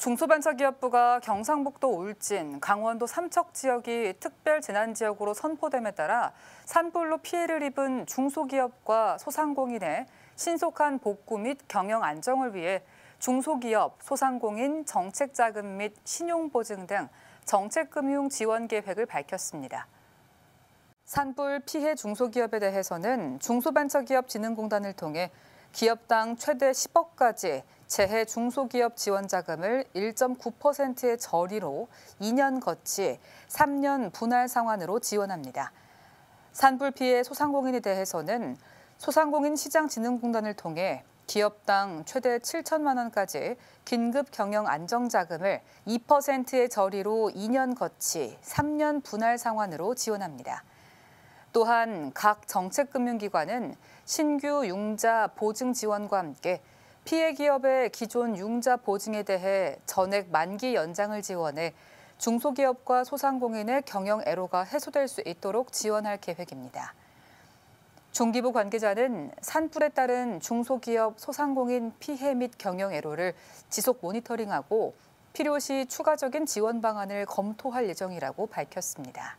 중소벤처기업부가 경상북도 울진, 강원도 삼척 지역이 특별 재난 지역으로 선포됨에 따라 산불로 피해를 입은 중소기업과 소상공인의 신속한 복구 및 경영 안정을 위해 중소기업, 소상공인 정책 자금 및 신용 보증 등 정책 금융 지원 계획을 밝혔습니다. 산불 피해 중소기업에 대해서는 중소벤처기업진흥공단을 통해 기업당 최대 10억까지 재해 중소기업 지원 자금을 1.9%의 저리로 2년 거치 3년 분할 상환으로 지원합니다. 산불 피해 소상공인에 대해서는 소상공인 시장진흥공단을 통해 기업당 최대 7천만 원까지 긴급 경영 안정 자금을 2%의 저리로 2년 거치 3년 분할 상환으로 지원합니다. 또한 각 정책금융기관은 신규 융자 보증 지원과 함께 피해 기업의 기존 융자 보증에 대해 전액 만기 연장을 지원해 중소기업과 소상공인의 경영 애로가 해소될 수 있도록 지원할 계획입니다. 중기부 관계자는 산불에 따른 중소기업 소상공인 피해 및 경영 애로를 지속 모니터링하고 필요시 추가적인 지원 방안을 검토할 예정이라고 밝혔습니다.